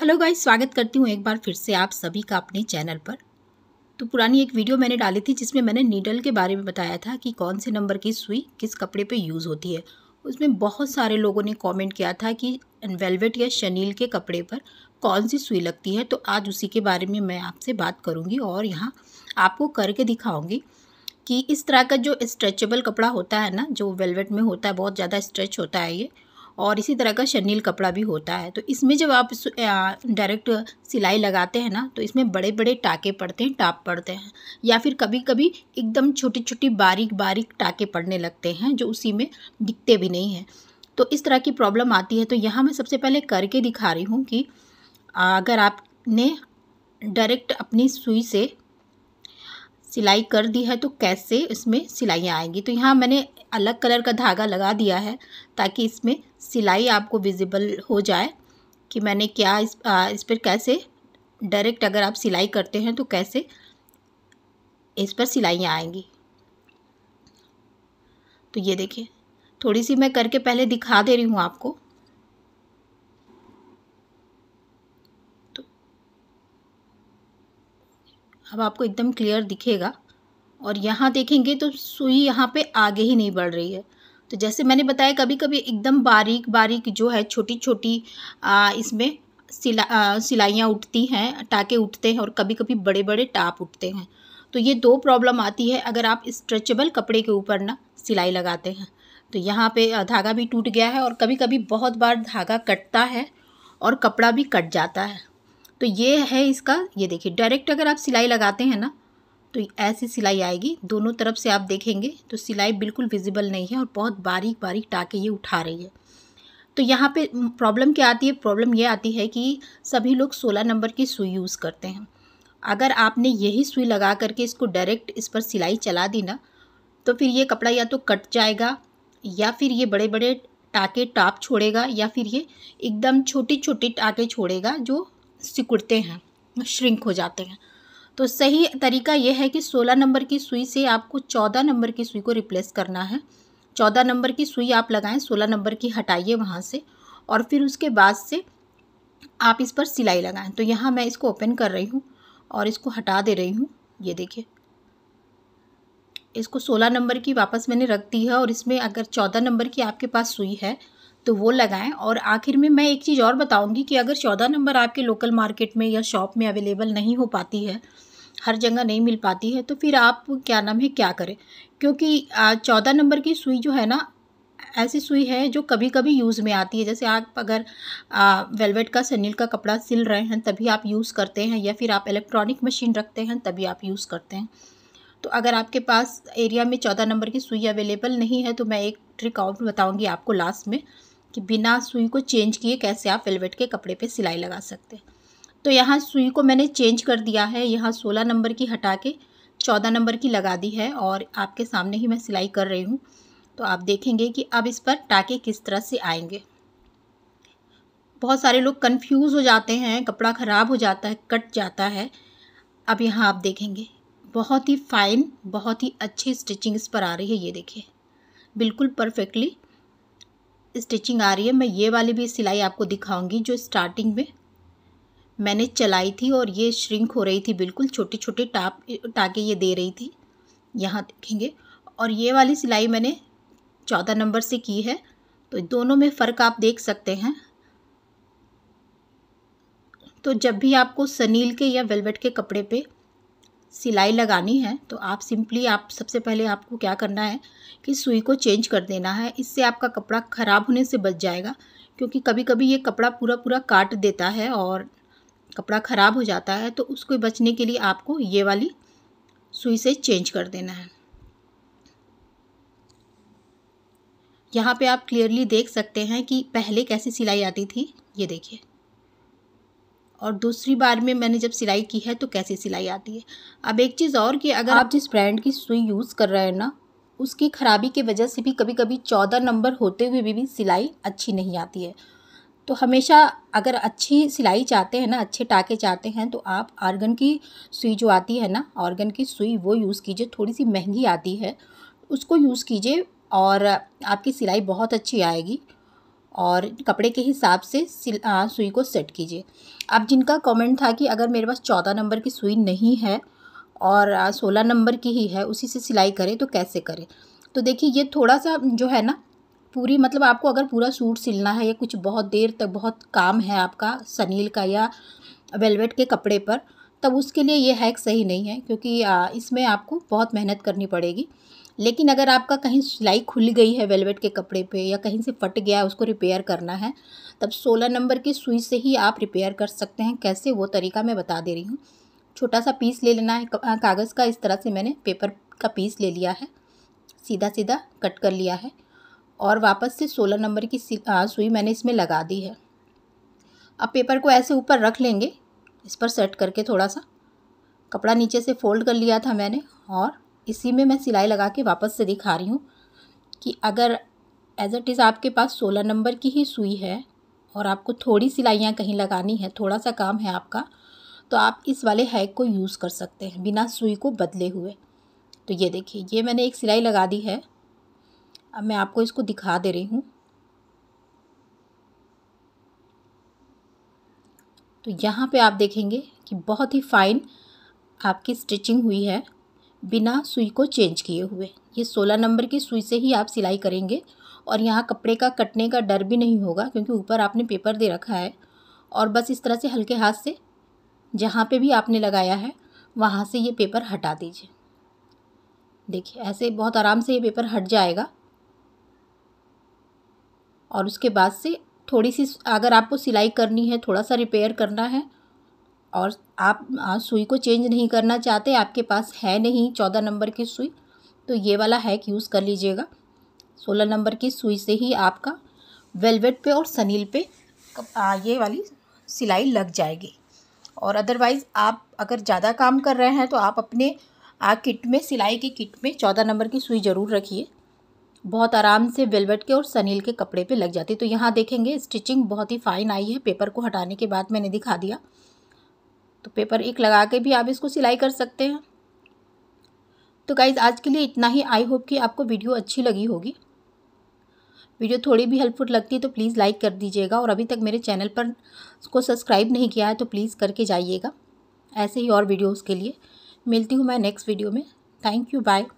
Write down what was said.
hello guys स्वागत करती हूँ एक बार फिर से आप सभी का अपने चैनल पर तो पुरानी एक वीडियो मैंने डाली थी जिसमें मैंने नीडल के बारे में बताया था कि कौन से नंबर की सुई किस कपड़े पे यूज़ होती है उसमें बहुत सारे लोगों ने कमेंट किया था कि वेलवेट या शनील के कपड़े पर कौन सी सुई लगती है तो आज उसी के बारे में मैं आपसे बात करूँगी और यहाँ आपको करके दिखाऊँगी कि इस तरह का जो स्ट्रेचेबल कपड़ा होता है ना जो वेलवेट में होता है बहुत ज़्यादा स्ट्रेच होता है ये और इसी तरह का शनील कपड़ा भी होता है तो इसमें जब आप डायरेक्ट सिलाई लगाते हैं ना तो इसमें बड़े बड़े टाके पड़ते हैं टाप पड़ते हैं या फिर कभी कभी एकदम छोटी छोटी बारीक बारीक टाके पड़ने लगते हैं जो उसी में दिखते भी नहीं हैं तो इस तरह की प्रॉब्लम आती है तो यहाँ मैं सबसे पहले करके दिखा रही हूँ कि अगर आपने डायरेक्ट अपनी सुई से सिलाई कर दी है तो कैसे इसमें सिलाइयाँ आएंगी तो यहाँ मैंने अलग कलर का धागा लगा दिया है ताकि इसमें सिलाई आपको विजिबल हो जाए कि मैंने क्या इस आ, इस पर कैसे डायरेक्ट अगर आप सिलाई करते हैं तो कैसे इस पर सिलाइयाँ आएंगी तो ये देखिए थोड़ी सी मैं करके पहले दिखा दे रही हूँ आपको तो अब आपको एकदम क्लियर दिखेगा और यहाँ देखेंगे तो सुई यहाँ पे आगे ही नहीं बढ़ रही है तो जैसे मैंने बताया कभी कभी एकदम बारीक बारीक जो है छोटी छोटी आ, इसमें सिला सिलाइयाँ उठती हैं टाके उठते हैं और कभी कभी बड़े बड़े टाप उठते हैं तो ये दो प्रॉब्लम आती है अगर आप स्ट्रेचेबल कपड़े के ऊपर ना सिलाई लगाते हैं तो यहाँ पे धागा भी टूट गया है और कभी कभी बहुत बार धागा कटता है और कपड़ा भी कट जाता है तो ये है इसका ये देखिए डायरेक्ट अगर आप सिलाई लगाते हैं ना तो ऐसी सिलाई आएगी दोनों तरफ से आप देखेंगे तो सिलाई बिल्कुल विजिबल नहीं है और बहुत बारीक बारीक टाके ये उठा रही है तो यहाँ पे प्रॉब्लम क्या आती है प्रॉब्लम ये आती है कि सभी लोग सोलह नंबर की सुई यूज़ करते हैं अगर आपने यही सुई लगा करके इसको डायरेक्ट इस पर सिलाई चला दी ना तो फिर ये कपड़ा या तो कट जाएगा या फिर ये बड़े बड़े टाके टाप छोड़ेगा या फिर ये एकदम छोटी छोटी टाके छोड़ेगा जो सिकुड़ते हैं श्रिंक हो जाते हैं तो सही तरीका ये है कि सोलह नंबर की सुई से आपको चौदह नंबर की सुई को रिप्लेस करना है चौदह नंबर की सुई आप लगाएं सोलह नंबर की हटाइए वहाँ से और फिर उसके बाद से आप इस पर सिलाई लगाएं तो यहाँ मैं इसको ओपन कर रही हूँ और इसको हटा दे रही हूँ ये देखिए इसको सोलह नंबर की वापस मैंने रख दी है और इसमें अगर चौदह नंबर की आपके पास सुई है तो वो लगाएं और आखिर में मैं एक चीज़ और बताऊंगी कि अगर चौदह नंबर आपके लोकल मार्केट में या शॉप में अवेलेबल नहीं हो पाती है हर जगह नहीं मिल पाती है तो फिर आप क्या नाम है क्या करें क्योंकि चौदह नंबर की सुई जो है ना ऐसी सुई है जो कभी कभी यूज़ में आती है जैसे आप अगर वेलवेट का सनील का कपड़ा सिल रहे हैं तभी आप यूज़ करते हैं या फिर आप इलेक्ट्रॉनिक मशीन रखते हैं तभी आप यूज़ करते हैं तो अगर आपके पास एरिया में चौदह नंबर की सुई अवेलेबल नहीं है तो मैं एक ट्रिक और बताऊँगी आपको लास्ट में कि बिना सुई को चेंज किए कैसे आप वेलवेट के कपड़े पर सिलाई लगा सकते हैं तो यहाँ सुई को मैंने चेंज कर दिया है यहाँ सोलह नंबर की हटा के चौदह नंबर की लगा दी है और आपके सामने ही मैं सिलाई कर रही हूँ तो आप देखेंगे कि अब इस पर टाके किस तरह से आएंगे बहुत सारे लोग कंफ्यूज हो जाते हैं कपड़ा ख़राब हो जाता है कट जाता है अब यहाँ आप देखेंगे बहुत ही फाइन बहुत ही अच्छी स्टिचिंग इस पर आ रही है ये देखिए बिल्कुल परफेक्टली स्टिचिंग आ रही है मैं ये वाली भी सिलाई आपको दिखाऊंगी जो स्टार्टिंग में मैंने चलाई थी और ये श्रिंक हो रही थी बिल्कुल छोटी छोटी टाप टाके ये दे रही थी यहाँ देखेंगे और ये वाली सिलाई मैंने चौदह नंबर से की है तो दोनों में फ़र्क आप देख सकते हैं तो जब भी आपको सनील के या वेलवेट के कपड़े पे सिलाई लगानी है तो आप सिंपली आप सबसे पहले आपको क्या करना है कि सुई को चेंज कर देना है इससे आपका कपड़ा ख़राब होने से बच जाएगा क्योंकि कभी कभी ये कपड़ा पूरा पूरा काट देता है और कपड़ा ख़राब हो जाता है तो उसको बचने के लिए आपको ये वाली सुई से चेंज कर देना है यहाँ पे आप क्लियरली देख सकते हैं कि पहले कैसी सिलाई आती थी ये देखिए और दूसरी बार में मैंने जब सिलाई की है तो कैसी सिलाई आती है अब एक चीज़ और कि अगर आप जिस ब्रांड की सुई यूज़ कर रहे हैं ना उसकी खराबी की वजह से भी कभी कभी चौदह नंबर होते हुए भी, भी सिलाई अच्छी नहीं आती है तो हमेशा अगर अच्छी सिलाई चाहते हैं ना अच्छे टाके चाहते हैं तो आप आर्गन की सुई जो आती है ना आर्गन की सुई वो यूज़ कीजिए थोड़ी सी महंगी आती है उसको यूज़ कीजिए और आपकी सिलाई बहुत अच्छी आएगी और कपड़े के हिसाब से आ, सुई को सेट कीजिए अब जिनका कमेंट था कि अगर मेरे पास चौदह नंबर की सुई नहीं है और सोलह नंबर की ही है उसी से सिलाई करें तो कैसे करें तो देखिए ये थोड़ा सा जो है ना पूरी मतलब आपको अगर पूरा सूट सिलना है या कुछ बहुत देर तक बहुत काम है आपका सनील का या वेलवेट के कपड़े पर तब उसके लिए ये हैक सही नहीं है क्योंकि इसमें आपको बहुत मेहनत करनी पड़ेगी लेकिन अगर आपका कहीं सिलाई खुल गई है वेलवेट के कपड़े पे या कहीं से फट गया है उसको रिपेयर करना है तब सोलह नंबर की सुई से ही आप रिपेयर कर सकते हैं कैसे वो तरीका मैं बता दे रही हूँ छोटा सा पीस ले लेना है कागज़ का इस तरह से मैंने पेपर का पीस ले लिया है सीधा सीधा कट कर लिया है और वापस से सोलह नंबर की सुई मैंने इसमें लगा दी है अब पेपर को ऐसे ऊपर रख लेंगे इस पर सेट करके थोड़ा सा कपड़ा नीचे से फोल्ड कर लिया था मैंने और इसी में मैं सिलाई लगा के वापस से दिखा रही हूँ कि अगर एज इट इज़ आपके पास सोलह नंबर की ही सुई है और आपको थोड़ी सिलाइयाँ कहीं लगानी है थोड़ा सा काम है आपका तो आप इस वाले हैक को यूज़ कर सकते हैं बिना सुई को बदले हुए तो ये देखिए ये मैंने एक सिलाई लगा दी है अब मैं आपको इसको दिखा दे रही हूँ तो यहाँ पे आप देखेंगे कि बहुत ही फाइन आपकी स्टिचिंग हुई है बिना सुई को चेंज किए हुए ये सोलह नंबर की सुई से ही आप सिलाई करेंगे और यहाँ कपड़े का कटने का डर भी नहीं होगा क्योंकि ऊपर आपने पेपर दे रखा है और बस इस तरह से हल्के हाथ से जहाँ पे भी आपने लगाया है वहाँ से ये पेपर हटा दीजिए देखिए ऐसे बहुत आराम से ये पेपर हट जाएगा और उसके बाद से थोड़ी सी अगर आपको सिलाई करनी है थोड़ा सा रिपेयर करना है और आप हाँ, सुई को चेंज नहीं करना चाहते आपके पास है नहीं चौदह नंबर की सुई तो ये वाला हैक यूज़ कर लीजिएगा सोलह नंबर की सुई से ही आपका वेलवेट पे और सनील पे ये वाली सिलाई लग जाएगी और अदरवाइज़ आप अगर ज़्यादा काम कर रहे हैं तो आप अपने आ, किट में सिलाई की किट में चौदह नंबर की सुई ज़रूर रखिए बहुत आराम से वेलवेट के और सनील के कपड़े पे लग जाती तो यहाँ देखेंगे स्टिचिंग बहुत ही फाइन आई है पेपर को हटाने के बाद मैंने दिखा दिया तो पेपर एक लगा के भी आप इसको सिलाई कर सकते हैं तो गाइज़ आज के लिए इतना ही आई होप कि आपको वीडियो अच्छी लगी होगी वीडियो थोड़ी भी हेल्पफुल लगती है तो प्लीज़ लाइक कर दीजिएगा और अभी तक मेरे चैनल पर उसको सब्सक्राइब नहीं किया है तो प्लीज़ करके जाइएगा ऐसे ही और वीडियोज़ के लिए मिलती हूँ मैं नेक्स्ट वीडियो में थैंक यू बाय